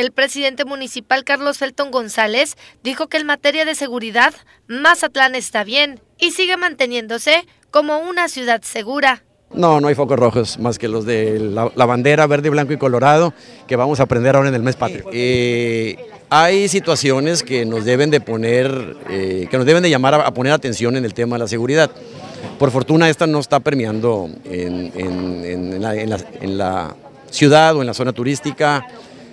El presidente municipal Carlos Felton González dijo que en materia de seguridad, Mazatlán está bien y sigue manteniéndose como una ciudad segura. No, no hay focos rojos más que los de la, bandera verde, blanco y colorado que vamos a aprender ahora en el mes patrio. Eh, hay situaciones que nos deben de poner, eh, que nos deben de llamar a, poner atención en el tema de la seguridad. Por fortuna esta no está permeando en, la ciudad o en la zona turística,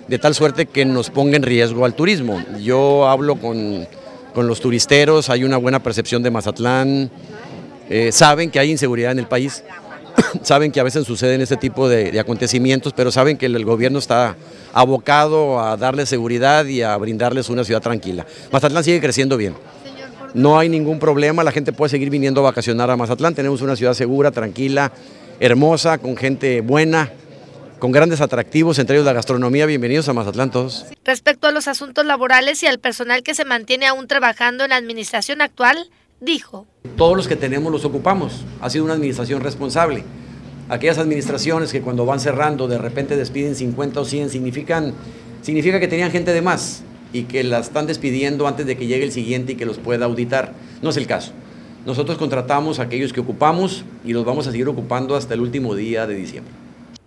de tal suerte que nos ponga en riesgo al turismo. Yo hablo con, los turisteros, hay una buena percepción de Mazatlán, eh, saben que hay inseguridad en el país, saben que a veces suceden este tipo de, de, acontecimientos, pero saben que el gobierno está abocado a darles seguridad y a brindarles una ciudad tranquila. Mazatlán sigue creciendo bien. No hay ningún problema, la gente puede seguir viniendo a vacacionar a Mazatlán, tenemos una ciudad segura, tranquila, hermosa, con gente buena, con grandes atractivos, entre ellos la gastronomía. Bienvenidos a Mazatlán todos. Respecto a los asuntos laborales y al personal que se mantiene aún trabajando en la administración actual, dijo. Todos los que tenemos los ocupamos. Ha sido una administración responsable. Aquellas administraciones que cuando van cerrando de repente despiden 50 o 100 significan, significa que tenían gente de más y que la están despidiendo antes de que llegue el siguiente y que los pueda auditar. No es el caso. Nosotros contratamos a aquellos que ocupamos y los vamos a seguir ocupando hasta el último día de diciembre.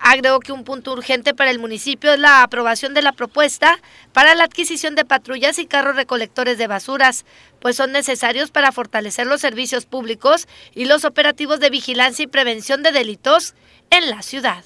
Agregó que un punto urgente para el municipio es la aprobación de la propuesta para la adquisición de patrullas y carros recolectores de basuras, pues son necesarios para fortalecer los servicios públicos y los operativos de vigilancia y prevención de delitos en la ciudad.